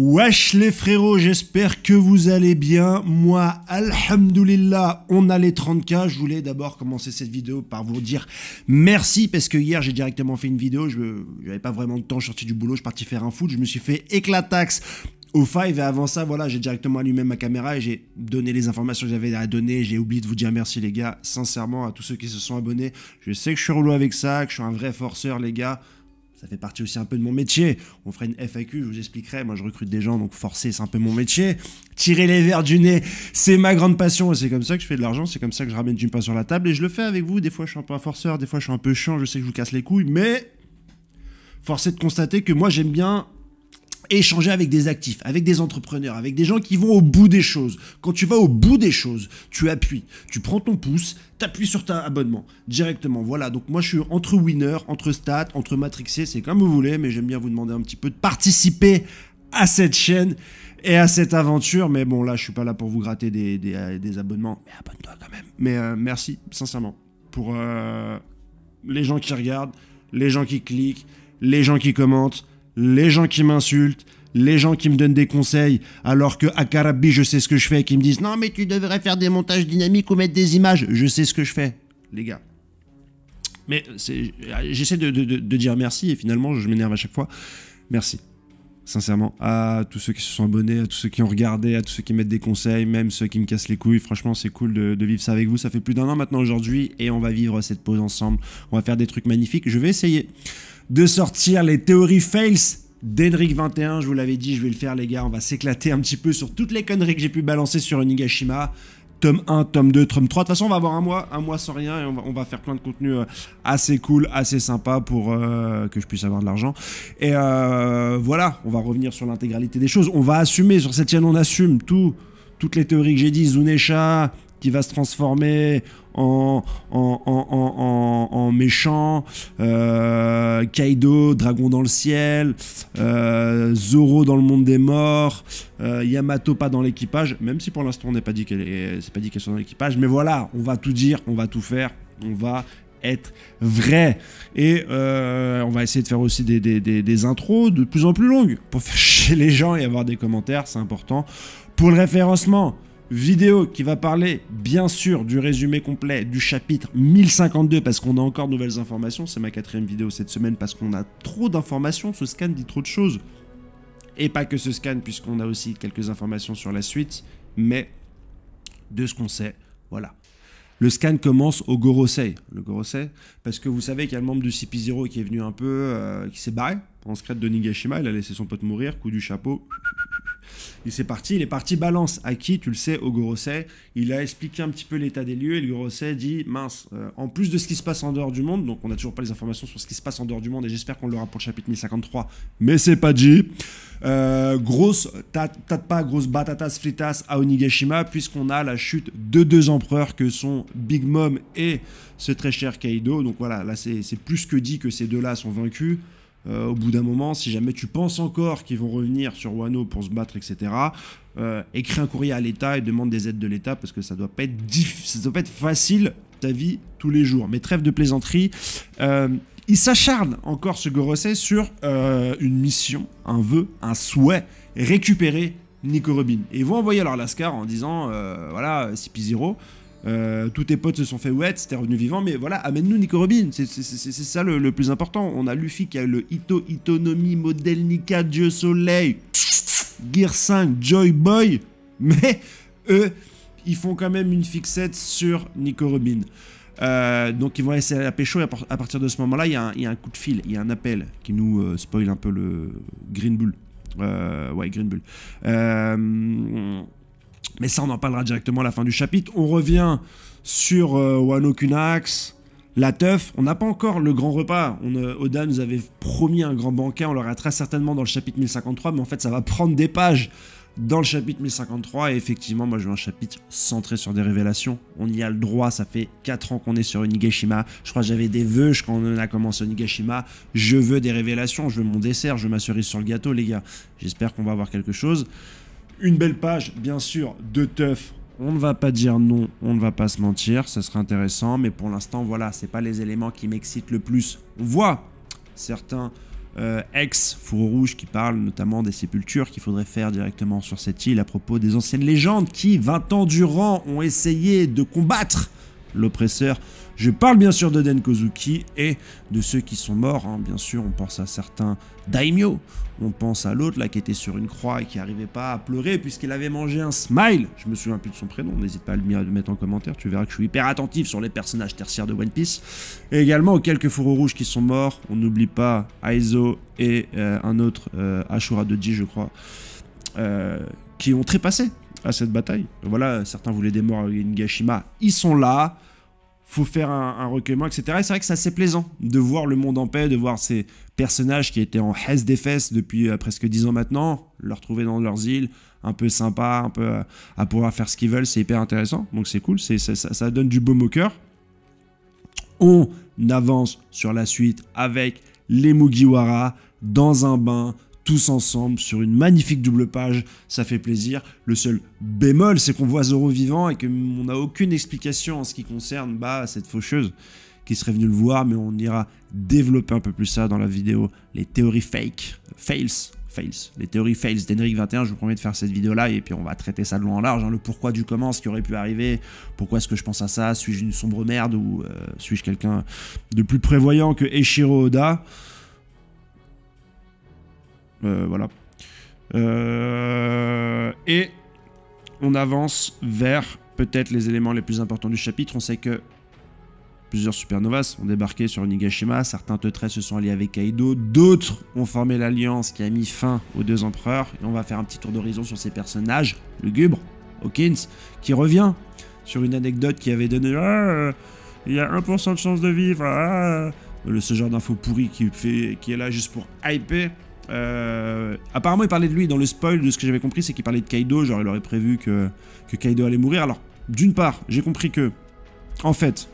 Wesh les frérots, j'espère que vous allez bien. Moi, alhamdoulillah, on a les 30k. Je voulais d'abord commencer cette vidéo par vous dire merci parce que hier j'ai directement fait une vidéo. Je n'avais pas vraiment le temps, je suis sorti du boulot, je suis parti faire un foot, je me suis fait éclataxe au five et avant ça voilà j'ai directement allumé ma caméra et j'ai donné les informations que j'avais à donner j'ai oublié de vous dire merci les gars sincèrement à tous ceux qui se sont abonnés je sais que je suis relou avec ça que je suis un vrai forceur les gars ça fait partie aussi un peu de mon métier. On ferait une FAQ, je vous expliquerai. Moi, je recrute des gens, donc forcer, c'est un peu mon métier. Tirer les verres du nez, c'est ma grande passion. Et c'est comme ça que je fais de l'argent, c'est comme ça que je ramène du pain sur la table. Et je le fais avec vous. Des fois, je suis un peu un forceur, des fois, je suis un peu chiant, je sais que je vous casse les couilles. Mais, force est de constater que moi, j'aime bien échanger avec des actifs, avec des entrepreneurs, avec des gens qui vont au bout des choses. Quand tu vas au bout des choses, tu appuies, tu prends ton pouce, tu t'appuies sur ta abonnement directement. Voilà, donc moi je suis entre winner, entre stats, entre matrixé, c'est comme vous voulez, mais j'aime bien vous demander un petit peu de participer à cette chaîne et à cette aventure. Mais bon, là, je suis pas là pour vous gratter des, euh, abonnements, mais abonne-toi quand même. Mais euh, merci, sincèrement, pour euh, les gens qui regardent, les gens qui cliquent, les gens qui commentent les gens qui m'insultent, les gens qui me donnent des conseils, alors que à Karabi je sais ce que je fais, qui me disent non mais tu devrais faire des montages dynamiques ou mettre des images, je sais ce que je fais, les gars. Mais j'essaie de, dire merci et finalement je m'énerve à chaque fois. Merci. Sincèrement, à tous ceux qui se sont abonnés, à tous ceux qui ont regardé, à tous ceux qui mettent des conseils, même ceux qui me cassent les couilles. Franchement, c'est cool de, de, vivre ça avec vous. Ça fait plus d'un an maintenant aujourd'hui et on va vivre cette pause ensemble. On va faire des trucs magnifiques. Je vais essayer de sortir les théories fails d'Henrik 21, je vous l'avais dit, je vais le faire les gars, on va s'éclater un petit peu sur toutes les conneries que j'ai pu balancer sur Onigashima tome 1, tome 2, tome 3. De toute façon, on va avoir un mois, un mois sans rien et on va, faire plein de contenu euh, assez cool, assez sympa pour euh, que je puisse avoir de l'argent. Et euh, voilà, on va revenir sur l'intégralité des choses. On va assumer, sur cette chaîne, on assume tout. Toutes les théories que j'ai dit, Zunesha, qui va se transformer en, en, en, en méchant, euh, Kaido, dragon dans le ciel, euh, Zoro dans le monde des morts, euh, Yamato pas dans l'équipage, même si pour l'instant on n'est pas dit qu'elle est, pas dit soit dans l'équipage, mais voilà, on va tout dire, on va tout faire, on va être vrai et on va essayer de faire aussi des, des, des, des intros de plus en plus longues pour faire chier les gens et avoir des commentaires c'est important pour le référencement vidéo qui va parler bien sûr du résumé complet du chapitre 1052 parce qu'on a encore de nouvelles informations. C'est ma quatrième vidéo cette semaine parce qu'on a trop d'informations. Ce scan dit trop de choses. Et pas que ce scan puisqu'on a aussi quelques informations sur la suite. Mais de ce qu'on sait, voilà. Le scan commence au Gorosei. Le Gorosei, parce que vous savez qu'il y a le membre du CP0 qui est venu un peu, euh, qui s'est barré en secret de Nigashima. Il a laissé son pote mourir, coup du chapeau. Il s'est parti, il est parti balance. À qui Tu le sais, au Gorosei. Il a expliqué un petit peu l'état des lieux et le Gorosei dit mince, euh, en plus de ce qui se passe en dehors du monde, donc on n'a toujours pas les informations sur ce qui se passe en dehors du monde et j'espère qu'on l'aura pour le chapitre 1053, mais c'est pas dit. Euh, grosse pas, grosse batatas fritas à Onigashima, puisqu'on a la chute de deux empereurs que sont Big Mom et ce très cher Kaido. Donc voilà, là c'est plus que dit que ces deux-là sont vaincus. Euh, au bout d'un moment, si jamais tu penses encore qu'ils vont revenir sur Wano pour se battre, etc., euh, écris un courrier à l'État et demande des aides de l'État parce que ça doit pas être ça doit pas être facile ta vie tous les jours. Mais trêve de plaisanterie. Euh, ils il s'acharne encore ce Gorosei sur euh, une mission, un vœu, un souhait, récupérer Nico Robin. Et ils vont envoyer leur Lascar en disant voilà, CP0, euh, tous tes potes se sont fait wet, c'était revenu vivant, mais voilà, amène-nous Nico Robin, c'est ça le, plus important. On a Luffy qui a le Ito, Itonomi, Model Nika, Dieu Soleil, Gear 5, Joy Boy, mais eux, ils font quand même une fixette sur Nico Robin. Euh, donc ils vont essayer à pécho à partir de ce moment-là, il y, a un coup de fil, il y a un appel qui nous spoile euh, spoil un peu le Green Bull. ouais, Green Bull. Euh, mais ça, on en parlera directement à la fin du chapitre. On revient sur euh, Wano Kunax, la teuf. On n'a pas encore le grand repas. On, euh, Oda nous avait promis un grand banquet. On l'aura très certainement dans le chapitre 1053. Mais en fait, ça va prendre des pages dans le chapitre 1053. Et effectivement, moi, je veux un chapitre centré sur des révélations. On y a le droit. Ça fait 4 ans qu'on est sur Onigashima. Je crois que j'avais des vœux quand on a commencé Onigashima. Je veux des révélations. Je veux mon dessert. Je veux ma cerise sur le gâteau, les gars. J'espère qu'on va avoir quelque chose. Une belle page, bien sûr, de teuf. On ne va pas dire non, on ne va pas se mentir, ça serait intéressant, mais pour l'instant, voilà, c'est pas les éléments qui m'excitent le plus. On voit certains euh, ex fourreaux rouges qui parlent notamment des sépultures qu'il faudrait faire directement sur cette île à propos des anciennes légendes qui, 20 ans durant, ont essayé de combattre l'oppresseur. Je parle bien sûr de Den Kozuki et de ceux qui sont morts. Hein. Bien sûr, on pense à certains daimyo. On pense à l'autre là qui était sur une croix et qui n'arrivait pas à pleurer puisqu'il avait mangé un smile. Je me souviens plus de son prénom. N'hésite pas à le mettre en commentaire. Tu verras que je suis hyper attentif sur les personnages tertiaires de One Piece. Et également aux quelques fourreaux rouges qui sont morts. On n'oublie pas Aizo et euh, un autre, euh, Ashura Ashura g je crois, euh, qui ont trépassé à cette bataille. Voilà, certains voulaient des morts à Gashima, ils sont là, faut faire un, recueillement, etc. c'est vrai que c'est assez plaisant de voir le monde en paix, de voir ces personnages qui étaient en hesse des fesses depuis euh, presque dix ans maintenant, le retrouver dans leurs îles, un peu sympa, un peu euh, à, pouvoir faire ce qu'ils veulent, c'est hyper intéressant, donc c'est cool, ça, ça donne du baume au cœur. On avance sur la suite avec les Mugiwara dans un bain tous ensemble sur une magnifique double page, ça fait plaisir. Le seul bémol, c'est qu'on voit Zoro vivant et que on n'a aucune explication en ce qui concerne bah, cette faucheuse qui serait venue le voir, mais on ira développer un peu plus ça dans la vidéo, les théories fake, fails, fails, les théories fails d'Henrik 21, je vous promets de faire cette vidéo là, et puis on va traiter ça de long en large, hein. le pourquoi du comment, ce qui aurait pu arriver, pourquoi est-ce que je pense à ça, suis-je une sombre merde, ou euh, suis-je quelqu'un de plus prévoyant que Eshiro Oda euh, voilà. Euh, et on avance vers peut-être les éléments les plus importants du chapitre. On sait que plusieurs supernovas ont débarqué sur Nigashima. certains teutres se sont alliés avec Kaido, d'autres ont formé l'alliance qui a mis fin aux deux empereurs. Et on va faire un petit tour d'horizon sur ces personnages. Lugubre, Hawkins, qui revient sur une anecdote qui avait donné euh, il y a 1% de chance de vivre Le ce genre d'infos pourri qui, fait, qui est là juste pour hyper. Euh, apparemment, il parlait de lui dans le spoil. De ce que j'avais compris, c'est qu'il parlait de Kaido. Genre, il aurait prévu que, que Kaido allait mourir. Alors, d'une part, j'ai compris que, en fait,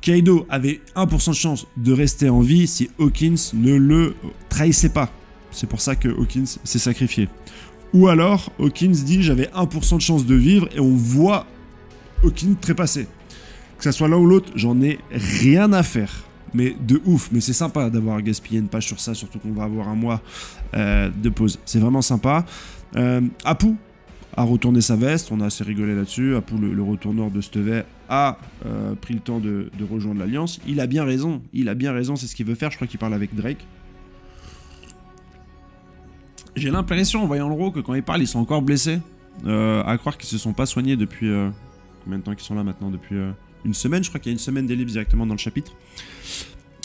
Kaido avait 1% de chance de rester en vie si Hawkins ne le trahissait pas. C'est pour ça que Hawkins s'est sacrifié. Ou alors, Hawkins dit j'avais 1% de chance de vivre et on voit Hawkins trépasser. Que ça soit l'un ou l'autre, j'en ai rien à faire mais de ouf. Mais c'est sympa d'avoir gaspillé une page sur ça, surtout qu'on va avoir un mois euh, de pause. C'est vraiment sympa. Euh, Apu a retourné sa veste, on a assez rigolé là-dessus. Apu, le, retourneur de Stevet, a euh, pris le temps de, rejoindre l'Alliance. Il a bien raison, il a bien raison, c'est ce qu'il veut faire. Je crois qu'il parle avec Drake. J'ai l'impression, en voyant le rôle, que quand il parle, ils sont encore blessés. à croire qu'ils se sont pas soignés depuis. combien de temps qu'ils sont là maintenant Depuis une semaine, je crois qu'il y a une semaine d'ellipse directement dans le chapitre.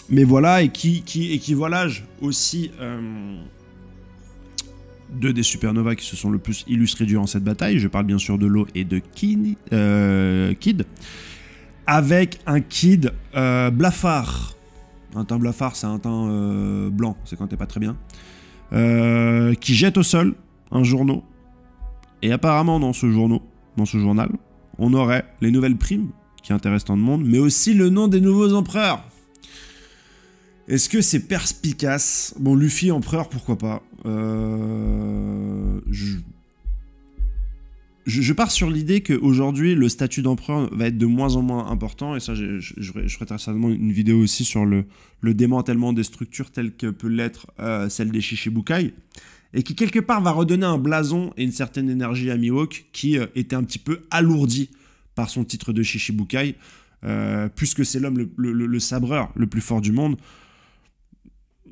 Mais voilà, et qui, qui, et qui aussi euh, deux des supernovas qui se sont le plus illustrés durant cette bataille. Je parle bien sûr de Lo et de euh, Kid, avec un Kid euh, blafard. Un teint blafard, c'est un teint blanc, c'est quand t'es pas très bien. qui jette au sol un journal Et apparemment, dans ce journal dans ce journal, on aurait les nouvelles primes qui intéresse tant de monde, mais aussi le nom des nouveaux empereurs. Est-ce que c'est perspicace Bon, Luffy, empereur, pourquoi pas. Euh, je... pars sur l'idée qu'aujourd'hui, le statut d'empereur va être de moins en moins important, et ça, je, je, je certainement une vidéo aussi sur le, le démantèlement des structures telles que peut l'être euh, celle des Shishibukai, et qui quelque part va redonner un blason et une certaine énergie à Mihawk qui était euh, un petit peu alourdie par son titre de Shishibukai, euh, puisque c'est l'homme le, sabreur le plus fort du monde.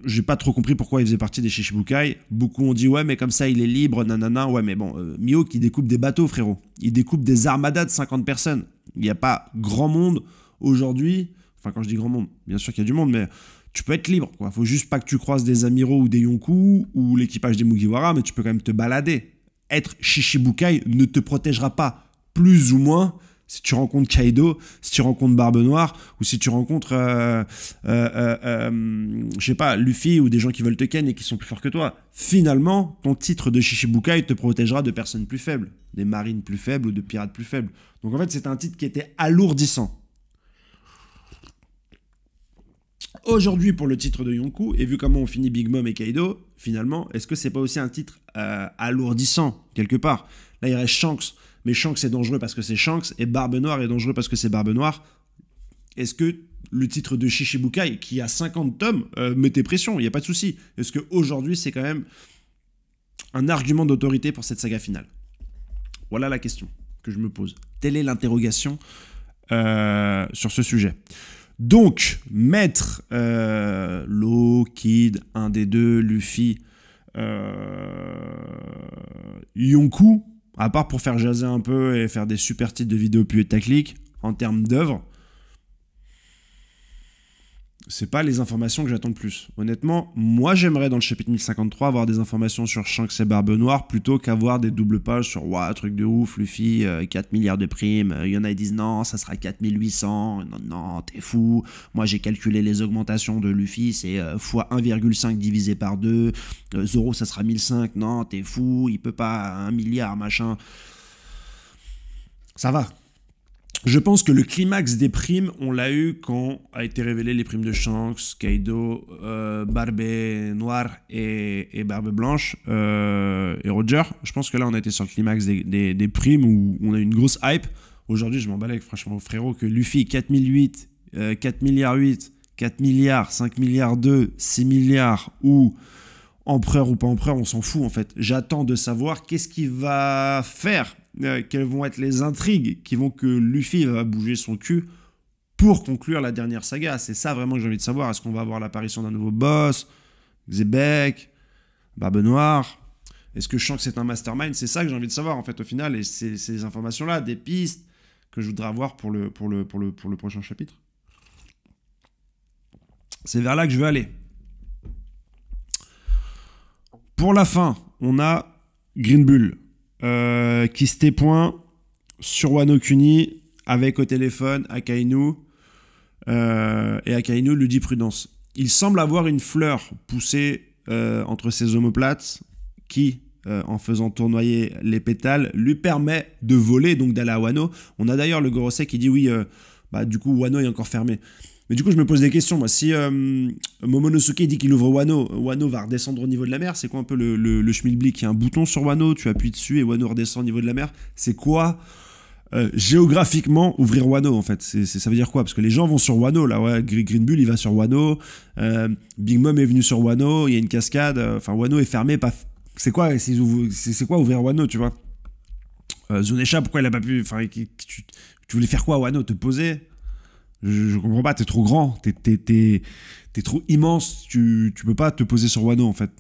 J'ai pas trop compris pourquoi il faisait partie des Shishibukai. Beaucoup ont dit ouais, mais comme ça il est libre, nanana. Ouais, mais bon, euh, Mio qui découpe des bateaux, frérot. Il découpe des armadas de 50 personnes. Il n'y a pas grand monde aujourd'hui. Enfin, quand je dis grand monde, bien sûr qu'il y a du monde, mais tu peux être libre. Quoi. Faut juste pas que tu croises des amiraux ou des Yonkou ou l'équipage des Mugiwara, mais tu peux quand même te balader. Être Shishibukai ne te protégera pas plus ou moins si tu rencontres Kaido, si tu rencontres Barbe Noire, ou si tu rencontres, euh euh, euh, euh, je sais pas, Luffy ou des gens qui veulent te ken et qui sont plus forts que toi, finalement, ton titre de Shishibukai te protégera de personnes plus faibles, des marines plus faibles ou de pirates plus faibles. Donc en fait, c'est un titre qui était alourdissant. Aujourd'hui, pour le titre de Yonkou, et vu comment on finit Big Mom et Kaido, finalement, est-ce que c'est pas aussi un titre euh, alourdissant, quelque part Là, il reste Shanks mais Shanks est dangereux parce que c'est Shanks, et Barbe Noire est dangereux parce que c'est Barbe Noire, est-ce que le titre de Shishibukai, qui a 50 tomes, euh, mettait pression, il n'y a pas de souci Est-ce qu'aujourd'hui, c'est quand même un argument d'autorité pour cette saga finale Voilà la question que je me pose. Telle est l'interrogation euh, sur ce sujet. Donc, Maître, euh, Kid, un des deux, Luffy, Yonku. Euh, Yonkou à part pour faire jaser un peu et faire des super titres de vidéos putaclic, en termes d'œuvre, c'est pas les informations que j'attends le plus. Honnêtement, moi j'aimerais dans le chapitre 1053 avoir des informations sur Shanks et Barbe Noire plutôt qu'avoir des doubles pages sur Ouah, truc de ouf, Luffy, 4 euh, milliards de primes. Il euh, y en a qui disent non, ça sera 4800. Non, non, t'es fou. Moi j'ai calculé les augmentations de Luffy, c'est euh, x 1,5 divisé par 2. Zoro, ça sera 1005. Non, t'es fou. Il peut pas 1 milliard, machin. Ça va, je pense que le climax des primes, on l'a eu quand a été révélé les primes de Shanks, Kaido, euh, Barbe Noire et, Barbe Blanche euh, et Roger. Je pense que là, on a été sur le climax des, primes où on a eu une grosse hype. Aujourd'hui, je m'emballe avec franchement, frérot, que Luffy 4008, 4 euh, milliards 8, 4 milliards, 5 milliards 2, 6 milliards ou empereur ou pas empereur, on s'en fout en fait. J'attends de savoir qu'est-ce qu'il va faire euh, quelles vont être les intrigues qui vont que Luffy va bouger son cul pour conclure la dernière saga. C'est ça vraiment que j'ai envie de savoir. Est-ce qu'on va avoir l'apparition d'un nouveau boss, Zebek, Barbe Noire Est-ce que je sens que c'est un mastermind C'est ça que j'ai envie de savoir en fait au final. Et ces informations-là, des pistes que je voudrais avoir pour le, pour le, pour le, pour le prochain chapitre. C'est vers là que je veux aller. Pour la fin, on a Green Bull. Euh, qui se tépoint sur Wano Kuni avec au téléphone Akainu. Euh, et Akainu lui dit prudence. Il semble avoir une fleur poussée euh, entre ses omoplates qui, en faisant tournoyer les pétales, lui permet de voler, donc d'aller à Wano. On a d'ailleurs le Gorosei qui dit oui, bah, du coup Wano est encore fermé. Mais du coup, je me pose des questions. Moi, si euh, Momonosuke dit qu'il ouvre Wano, Wano va redescendre au niveau de la mer. C'est quoi un peu le, le, le schmilblick Il y a un bouton sur Wano, tu appuies dessus et Wano redescend au niveau de la mer. C'est quoi euh, géographiquement ouvrir Wano en fait Ça veut dire quoi Parce que les gens vont sur Wano là, Green Bull il va sur Wano, euh, Big Mom est venu sur Wano, il y a une cascade, enfin Wano est fermé, c'est, quoi, c'est, quoi ouvrir Wano tu vois zonecha pourquoi il a pas pu... Enfin, tu, tu voulais faire quoi Wano Te poser je, comprends pas, t'es trop grand, t'es, es trop immense, tu, tu peux pas te poser sur Wano en fait.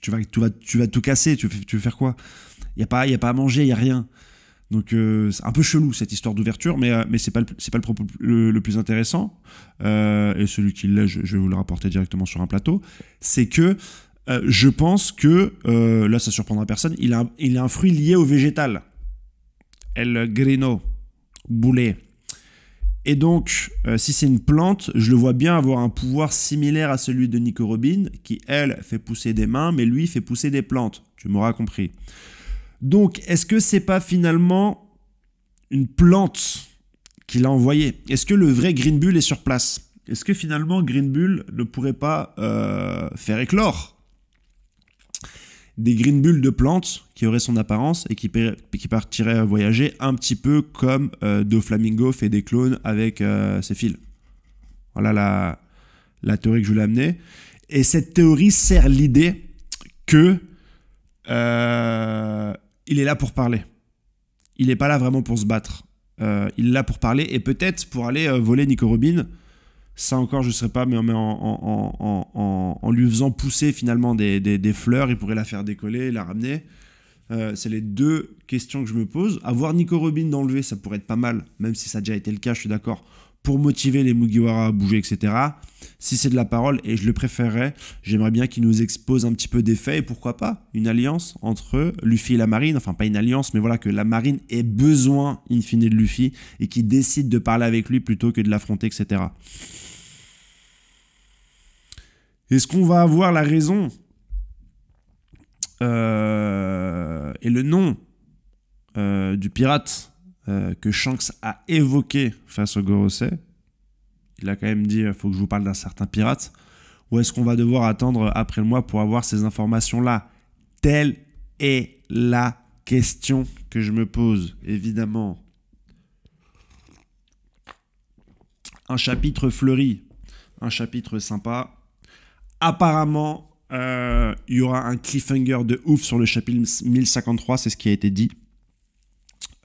Tu, vas, tu, vas, tu vas tout casser, tu, tu veux faire quoi Il n'y a, pas, y a pas à manger, il a rien. Donc euh, c'est un peu chelou cette histoire d'ouverture, mais, euh, mais c'est pas, le, pas le le, plus intéressant, euh, et celui qui l'est, je, vais vous le rapporter directement sur un plateau, c'est que je pense que, là ça surprendra personne, il a, il a un fruit lié au végétal. El grino, boulet. Et donc, euh, si c'est une plante, je le vois bien avoir un pouvoir similaire à celui de Nico Robin, qui, elle, fait pousser des mains, mais lui fait pousser des plantes. Tu m'auras compris. Donc, est-ce que c'est pas finalement une plante qu'il a envoyée Est-ce que le vrai Green Bull est sur place Est-ce que finalement Green Bull ne pourrait pas euh, faire éclore des green bulles de plantes qui auraient son apparence et qui, qui partiraient voyager un petit peu comme euh, Flamingo fait des clones avec euh, ses fils. Voilà la, théorie que je voulais amener. Et cette théorie sert l'idée que euh, il est là pour parler. Il n'est pas là vraiment pour se battre. Euh, il est là pour parler et peut-être pour aller voler Nico Robin ça encore je ne serais pas mais, en, en, lui faisant pousser finalement des, fleurs il pourrait la faire décoller la ramener euh, c'est les deux questions que je me pose avoir Nico Robin d'enlever ça pourrait être pas mal même si ça a déjà été le cas je suis d'accord pour motiver les Mugiwara à bouger, etc. Si c'est de la parole, et je le préférerais, j'aimerais bien qu'il nous expose un petit peu des faits, et pourquoi pas une alliance entre Luffy et la marine, enfin pas une alliance, mais voilà, que la marine ait besoin, in fine, de Luffy, et qu'il décide de parler avec lui plutôt que de l'affronter, etc. Est-ce qu'on va avoir la raison euh, et le nom euh, du pirate euh, que Shanks a évoqué face au Gorosei. Il a quand même dit il euh, faut que je vous parle d'un certain pirate. Ou est-ce qu'on va devoir attendre après le mois pour avoir ces informations-là Telle est la question que je me pose, évidemment. Un chapitre fleuri, un chapitre sympa. Apparemment, euh, il y aura un cliffhanger de ouf sur le chapitre 1053, c'est ce qui a été dit.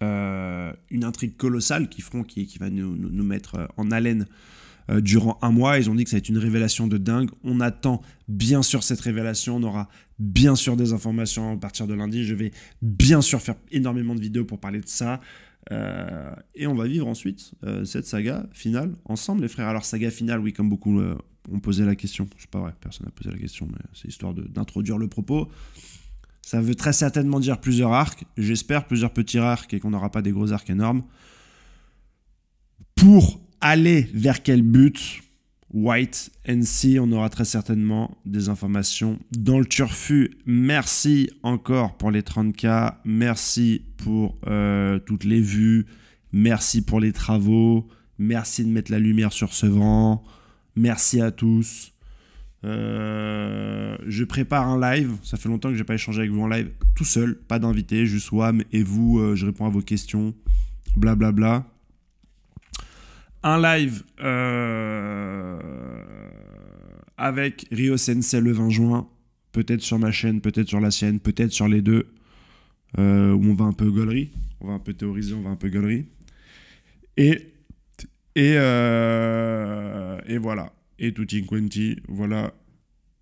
Euh, une intrigue colossale qui, qui, va nous, mettre euh, en haleine euh, durant un mois. Ils ont dit que ça va être une révélation de dingue. On attend bien sûr cette révélation. On aura bien sûr des informations à partir de lundi. Je vais bien sûr faire énormément de vidéos pour parler de ça. et on va vivre ensuite cette saga finale ensemble, les frères. Alors, saga finale, oui, comme beaucoup ont posé la question. C'est pas vrai, personne n'a posé la question, mais c'est histoire d'introduire le propos. Ça veut très certainement dire plusieurs arcs, j'espère plusieurs petits arcs et qu'on n'aura pas des gros arcs énormes. Pour aller vers quel but White, and NC, on aura très certainement des informations dans le turfu. Merci encore pour les 30K, merci pour euh, toutes les vues, merci pour les travaux, merci de mettre la lumière sur ce vent, merci à tous. Euh, je prépare un live. Ça fait longtemps que j'ai pas échangé avec vous en live, tout seul, pas d'invité, juste WAM et vous. Euh, je réponds à vos questions, blablabla. Bla, bla. Un live euh, avec Rio Sensei le 20 juin, peut-être sur ma chaîne, peut-être sur la sienne, peut-être sur les deux, où on va un peu galerie on va un peu théoriser, on va un peu galerie Et, et, et voilà et in quanti. Voilà.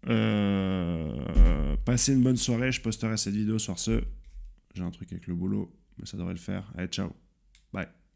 Euh, passez une bonne soirée. Je posterai cette vidéo sur ce. J'ai un truc avec le boulot, mais ça devrait le faire. Allez, ciao. Bye.